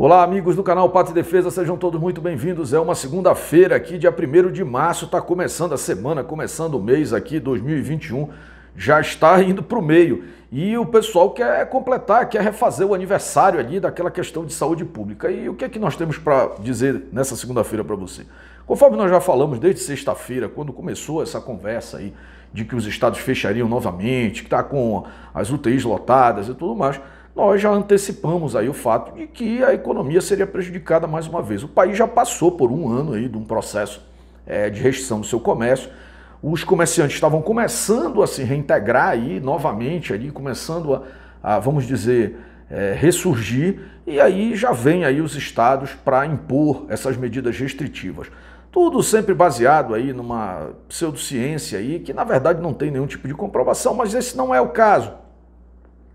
Olá, amigos do canal Pato e Defesa, sejam todos muito bem-vindos. É uma segunda-feira aqui, dia 1 de março, está começando a semana, começando o mês aqui, 2021, já está indo para o meio. E o pessoal quer completar, quer refazer o aniversário ali daquela questão de saúde pública. E o que é que nós temos para dizer nessa segunda-feira para você? Conforme nós já falamos desde sexta-feira, quando começou essa conversa aí de que os estados fechariam novamente, que está com as UTIs lotadas e tudo mais nós já antecipamos aí o fato de que a economia seria prejudicada mais uma vez. O país já passou por um ano aí de um processo é, de restrição do seu comércio. Os comerciantes estavam começando a se reintegrar aí novamente, ali, começando a, a vamos dizer, é, ressurgir, e aí já vem aí os estados para impor essas medidas restritivas. Tudo sempre baseado aí numa pseudociência aí, que na verdade não tem nenhum tipo de comprovação, mas esse não é o caso.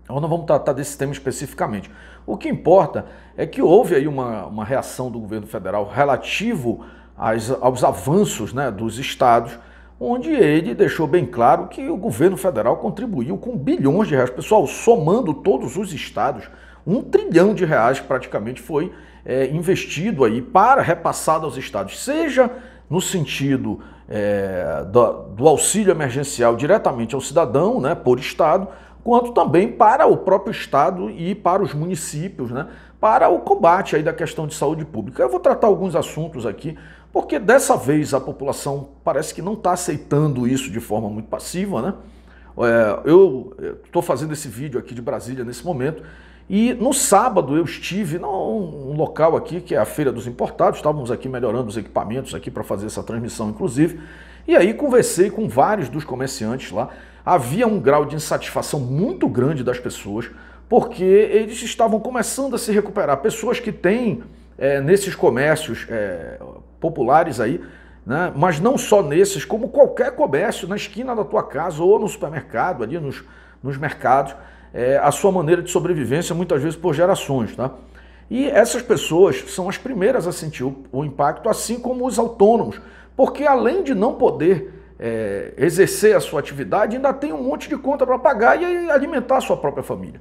Então, nós não vamos tratar desse tema especificamente. O que importa é que houve aí uma, uma reação do governo federal relativo às, aos avanços né, dos estados, onde ele deixou bem claro que o governo federal contribuiu com bilhões de reais. Pessoal, somando todos os estados, um trilhão de reais praticamente foi é, investido aí para repassado aos estados, seja no sentido é, do, do, auxílio emergencial diretamente ao cidadão, né, por estado, quanto também para o próprio Estado e para os municípios, né? para o combate aí da questão de saúde pública. Eu vou tratar alguns assuntos aqui, porque dessa vez a população parece que não está aceitando isso de forma muito passiva. Né? É, eu estou é, fazendo esse vídeo aqui de Brasília nesse momento, e no sábado eu estive num local aqui, que é a Feira dos Importados, estávamos aqui melhorando os equipamentos aqui para fazer essa transmissão, inclusive, e aí conversei com vários dos comerciantes lá, havia um grau de insatisfação muito grande das pessoas, porque eles estavam começando a se recuperar. Pessoas que têm é, nesses comércios é, populares aí, né? mas não só nesses, como qualquer comércio, na esquina da tua casa ou no supermercado, ali nos, nos mercados, é, a sua maneira de sobrevivência, muitas vezes por gerações. Tá? E essas pessoas são as primeiras a sentir o, o impacto, assim como os autônomos, porque além de não poder é, exercer a sua atividade, ainda tem um monte de conta para pagar e alimentar a sua própria família.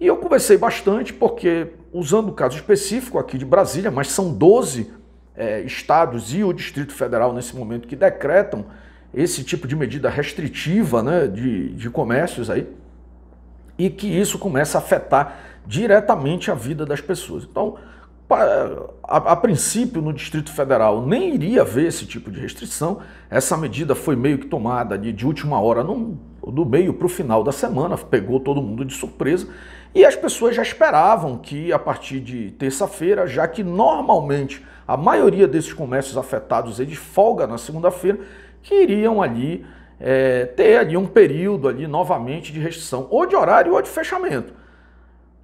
E eu conversei bastante, porque, usando o caso específico aqui de Brasília, mas são 12 é, estados e o Distrito Federal nesse momento que decretam esse tipo de medida restritiva né, de, de comércios aí, e que isso começa a afetar diretamente a vida das pessoas. Então, a, a, princípio, no Distrito Federal nem iria haver esse tipo de restrição. Essa medida foi meio que tomada de, de última hora, no, do meio para o final da semana, pegou todo mundo de surpresa. E as pessoas já esperavam que a partir de terça-feira, já que normalmente a maioria desses comércios afetados é de folga na segunda-feira, que iriam ali é, ter ali um período ali novamente de restrição, ou de horário ou de fechamento.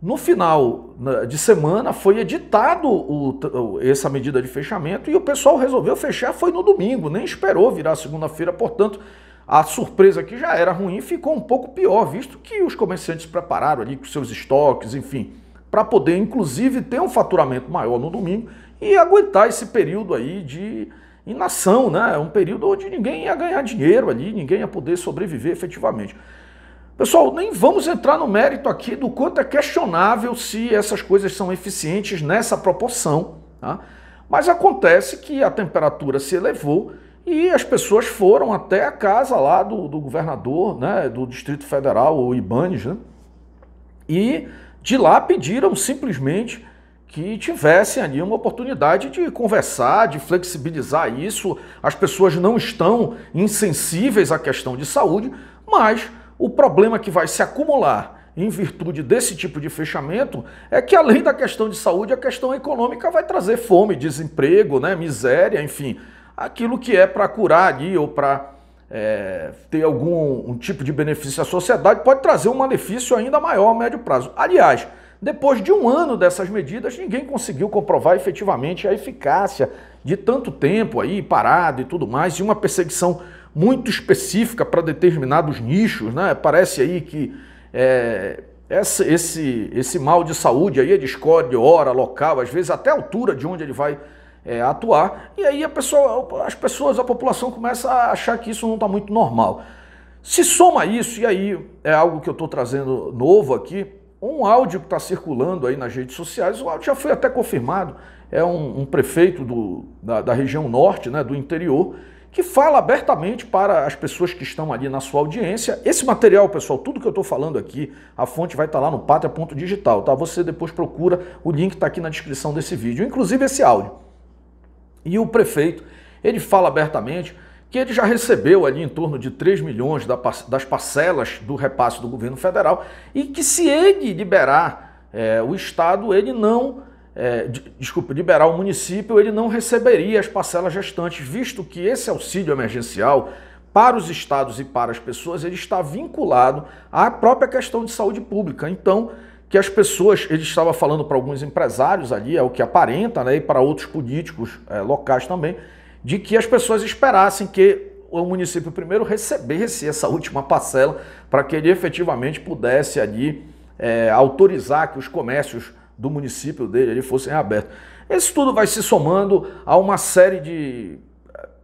No final de semana foi editado o, essa medida de fechamento e o pessoal resolveu fechar, foi no domingo, nem esperou virar segunda-feira, portanto, a surpresa que já era ruim ficou um pouco pior, visto que os comerciantes prepararam ali com seus estoques, enfim, para poder inclusive ter um faturamento maior no domingo e aguentar esse período aí de inação, né? Um período onde ninguém ia ganhar dinheiro ali, ninguém ia poder sobreviver efetivamente. Pessoal, nem vamos entrar no mérito aqui do quanto é questionável se essas coisas são eficientes nessa proporção, tá? mas acontece que a temperatura se elevou e as pessoas foram até a casa lá do, do governador né, do Distrito Federal, o Ibanes, né? e de lá pediram simplesmente que tivessem ali uma oportunidade de conversar, de flexibilizar isso. As pessoas não estão insensíveis à questão de saúde, mas o problema que vai se acumular em virtude desse tipo de fechamento é que, além da questão de saúde, a questão econômica vai trazer fome, desemprego, né, miséria, enfim. Aquilo que é para curar ali ou para é, ter algum um tipo de benefício à sociedade pode trazer um malefício ainda maior a médio prazo. Aliás, depois de um ano dessas medidas, ninguém conseguiu comprovar efetivamente a eficácia de tanto tempo aí parado e tudo mais, e uma perseguição muito específica para determinados nichos, né? Parece aí que é, essa, esse, esse mal de saúde aí, ele é escolhe hora, local, às vezes até a altura de onde ele vai é, atuar. E aí pessoa, as pessoas, a população começa a achar que isso não está muito normal. Se soma isso, e aí é algo que eu estou trazendo novo aqui, um áudio que está circulando aí nas redes sociais, o áudio já foi até confirmado, é um, um prefeito do, da, da região norte, né, do interior, que fala abertamente para as pessoas que estão ali na sua audiência. Esse material, pessoal, tudo que eu estou falando aqui, a fonte vai estar tá lá no pátria.digital, tá? Você depois procura, o link está aqui na descrição desse vídeo, inclusive esse áudio. E o prefeito, ele fala abertamente que ele já recebeu ali em torno de 3 milhões das parcelas do repasse do governo federal e que se ele liberar é, o Estado, ele não é, de, desculpa, liberar o município, ele não receberia as parcelas restantes, visto que esse auxílio emergencial para os estados e para as pessoas, ele está vinculado à própria questão de saúde pública. Então, que as pessoas, ele estava falando para alguns empresários ali, é o que aparenta, né, e para outros políticos é, locais também, de que as pessoas esperassem que o município primeiro recebesse essa última parcela para que ele efetivamente pudesse ali é, autorizar que os comércios do município dele ali fosse reaberto. Esse tudo vai se somando a uma série de,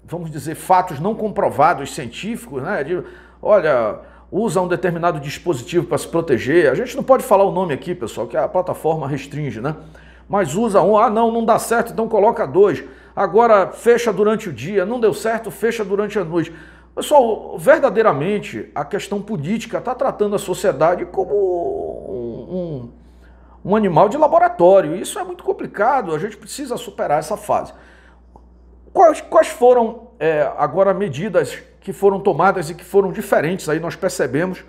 vamos dizer, fatos não comprovados científicos, né? De, olha, usa um determinado dispositivo para se proteger. A gente não pode falar o nome aqui, pessoal, que a plataforma restringe, né? Mas usa um, ah não, não dá certo, então coloca dois. Agora fecha durante o dia, não deu certo, fecha durante a noite. Pessoal, verdadeiramente a questão política está tratando a sociedade como um, um animal de laboratório. Isso é muito complicado, a gente precisa superar essa fase. Quais, quais foram é, agora medidas que foram tomadas e que foram diferentes, aí nós percebemos,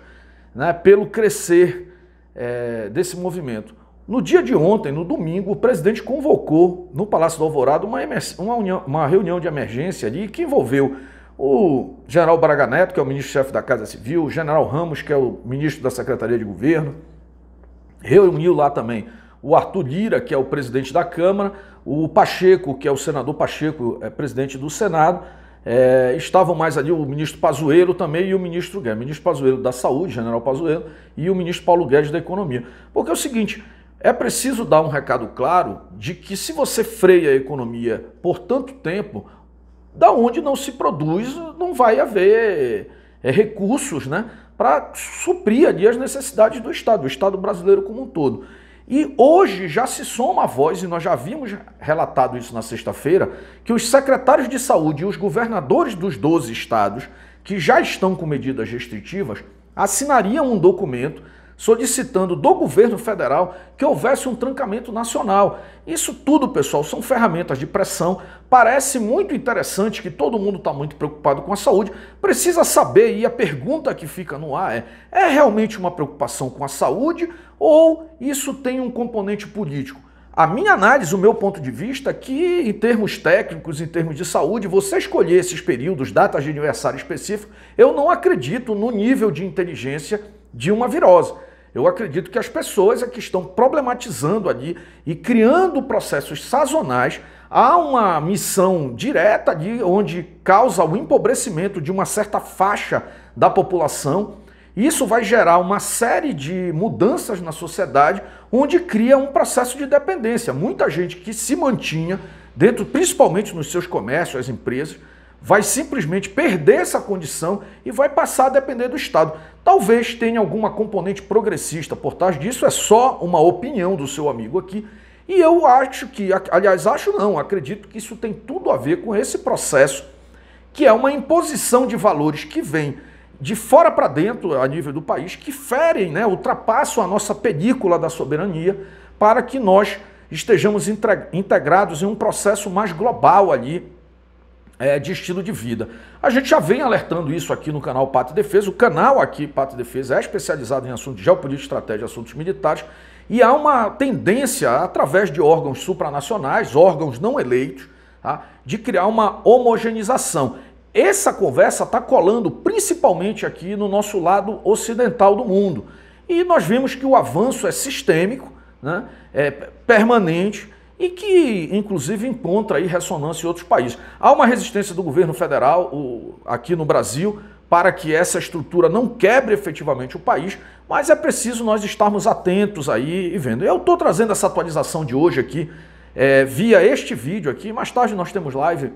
né, pelo crescer é, desse movimento? No dia de ontem, no domingo, o presidente convocou no Palácio do Alvorado uma, uma, união, uma reunião de emergência ali que envolveu o general Braga Neto, que é o ministro-chefe da Casa Civil, o general Ramos, que é o ministro da Secretaria de Governo, Reuniu lá também o Arthur Lira, que é o presidente da Câmara, o Pacheco, que é o senador Pacheco, é presidente do Senado, é, estavam mais ali o ministro Pazuello também e o ministro Guedes, ministro Pazuello da Saúde, general Pazuello, e o ministro Paulo Guedes da Economia. Porque é o seguinte, é preciso dar um recado claro de que se você freia a economia por tanto tempo, da onde não se produz, não vai haver é, recursos né, para suprir ali as necessidades do Estado, do Estado brasileiro como um todo. E hoje já se soma a voz, e nós já vimos relatado isso na sexta-feira, que os secretários de saúde e os governadores dos 12 estados que já estão com medidas restritivas assinariam um documento solicitando do governo federal que houvesse um trancamento nacional. Isso tudo, pessoal, são ferramentas de pressão. Parece muito interessante que todo mundo está muito preocupado com a saúde. Precisa saber, e a pergunta que fica no ar é: é realmente uma preocupação com a saúde ou isso tem um componente político? A minha análise, o meu ponto de vista, é que em termos técnicos, em termos de saúde, você escolher esses períodos, datas de aniversário específico, eu não acredito no nível de inteligência de uma virose. Eu acredito que as pessoas é que estão problematizando ali e criando processos sazonais. Há uma missão direta de onde causa o empobrecimento de uma certa faixa da população. Isso vai gerar uma série de mudanças na sociedade, onde cria um processo de dependência. Muita gente que se mantinha dentro, principalmente nos seus comércios, as empresas, vai simplesmente perder essa condição e vai passar a depender do Estado. Talvez tenha alguma componente progressista por trás disso, é só uma opinião do seu amigo aqui. E eu acho que, aliás, acho não, acredito que isso tem tudo a ver com esse processo, que é uma imposição de valores que vem de fora para dentro, a nível do país, que ferem, né, ultrapassam a nossa película da soberania para que nós estejamos integrados em um processo mais global ali é, de estilo de vida. A gente já vem alertando isso aqui no canal Pato e Defesa. O canal aqui, Pato e Defesa, é especializado em assuntos de geopolítica, estratégia, assuntos militares. E há uma tendência, através de órgãos supranacionais, órgãos não eleitos, tá? de criar uma homogeneização. Essa conversa está colando principalmente aqui no nosso lado ocidental do mundo. E nós vimos que o avanço é sistêmico, né? é permanente, e que, inclusive, encontra aí ressonância em outros países. Há uma resistência do governo federal o, aqui no Brasil para que essa estrutura não quebre efetivamente o país, mas é preciso nós estarmos atentos aí e vendo. Eu estou trazendo essa atualização de hoje aqui é, via este vídeo aqui. Mais tarde nós temos live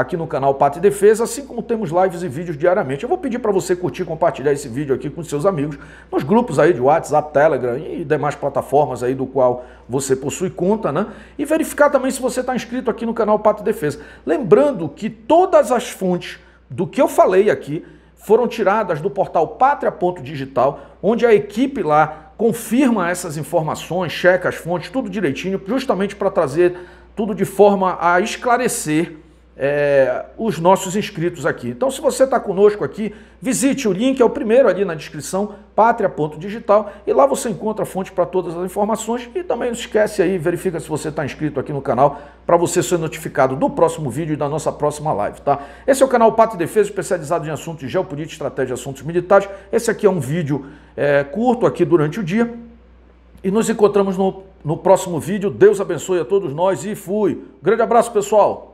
aqui no canal Pátria e Defesa, assim como temos lives e vídeos diariamente. Eu vou pedir para você curtir, compartilhar esse vídeo aqui com seus amigos, nos grupos aí de WhatsApp, Telegram e demais plataformas aí do qual você possui conta, né? E verificar também se você está inscrito aqui no canal Pátria e Defesa. Lembrando que todas as fontes do que eu falei aqui foram tiradas do portal pátria.digital, onde a equipe lá confirma essas informações, checa as fontes, tudo direitinho, justamente para trazer tudo de forma a esclarecer é, os nossos inscritos aqui. Então, se você está conosco aqui, visite o link, é o primeiro ali na descrição, pátria.digital, e lá você encontra a fonte para todas as informações. E também não esquece aí, verifica se você está inscrito aqui no canal, para você ser notificado do próximo vídeo e da nossa próxima live, tá? Esse é o canal Pátria e Defesa, especializado em assuntos de geopolítica, estratégia e assuntos militares. Esse aqui é um vídeo é, curto aqui durante o dia. E nos encontramos no, no próximo vídeo. Deus abençoe a todos nós e fui. Grande abraço, pessoal!